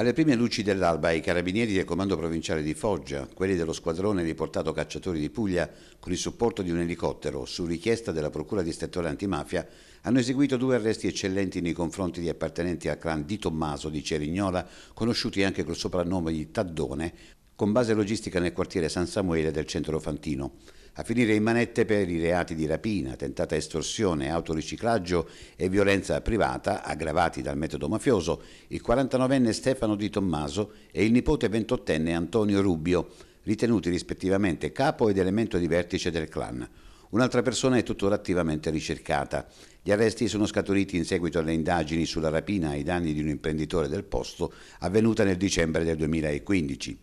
Alle prime luci dell'alba i carabinieri del comando provinciale di Foggia, quelli dello squadrone riportato cacciatori di Puglia, con il supporto di un elicottero, su richiesta della Procura distrettore antimafia, hanno eseguito due arresti eccellenti nei confronti di appartenenti al clan di Tommaso di Cerignola, conosciuti anche col soprannome di Taddone, con base logistica nel quartiere San Samuele del centro Fantino, a finire in manette per i reati di rapina, tentata estorsione, autoriciclaggio e violenza privata aggravati dal metodo mafioso, il 49enne Stefano Di Tommaso e il nipote 28enne Antonio Rubbio, ritenuti rispettivamente capo ed elemento di vertice del clan. Un'altra persona è tuttora attivamente ricercata. Gli arresti sono scaturiti in seguito alle indagini sulla rapina ai danni di un imprenditore del posto avvenuta nel dicembre del 2015.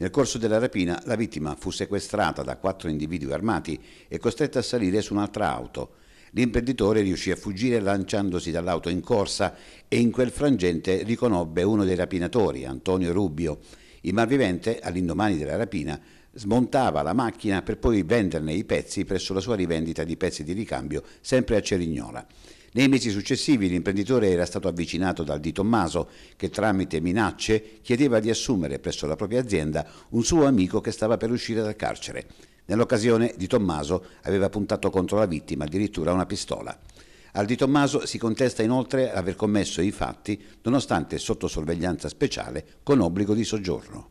Nel corso della rapina la vittima fu sequestrata da quattro individui armati e costretta a salire su un'altra auto. L'imprenditore riuscì a fuggire lanciandosi dall'auto in corsa e in quel frangente riconobbe uno dei rapinatori, Antonio Rubio. Il malvivente, all'indomani della rapina, smontava la macchina per poi venderne i pezzi presso la sua rivendita di pezzi di ricambio sempre a Cerignola. Nei mesi successivi l'imprenditore era stato avvicinato dal Di Tommaso che tramite minacce chiedeva di assumere presso la propria azienda un suo amico che stava per uscire dal carcere. Nell'occasione Di Tommaso aveva puntato contro la vittima addirittura una pistola. Al Di Tommaso si contesta inoltre aver commesso i fatti nonostante sotto sorveglianza speciale con obbligo di soggiorno.